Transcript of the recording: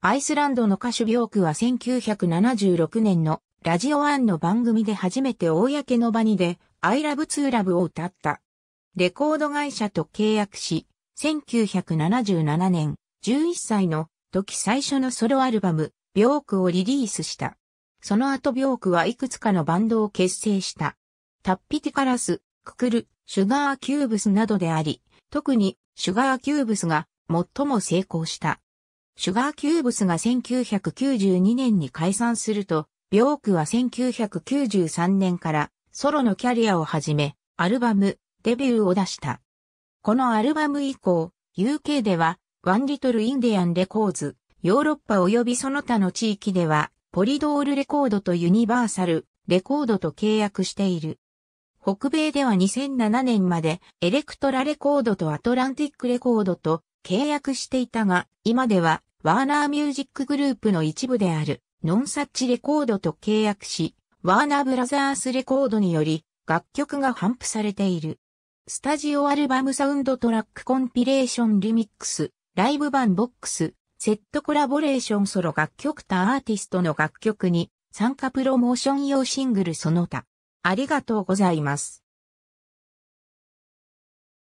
アイスランドの歌手ビョークは1976年のラジオンの番組で初めて公の場にでアイラブツーラブを歌った。レコード会社と契約し、1977年11歳の時最初のソロアルバムビョークをリリースした。その後ビョークはいくつかのバンドを結成した。タッピティカラス、ククル、シュガーキューブスなどであり、特にシュガーキューブスが最も成功した。シュガーキューブスが1992年に解散すると、ビョークは1993年からソロのキャリアを始め、アルバム、デビューを出した。このアルバム以降、UK では、ワンリトルインディアンレコーズ、ヨーロッパ及びその他の地域では、ポリドールレコードとユニバーサル、レコードと契約している。北米では2007年まで、エレクトラレコードとアトランティックレコードと契約していたが、今ではワーナーミュージックグループの一部である、ノンサッチレコードと契約し、ワーナーブラザースレコードにより、楽曲が頒布されている。スタジオアルバムサウンドトラックコンピレーションリミックス、ライブ版ボックス、セットコラボレーションソロ楽曲他アーティストの楽曲に、参加プロモーション用シングルその他。ありがとうございます。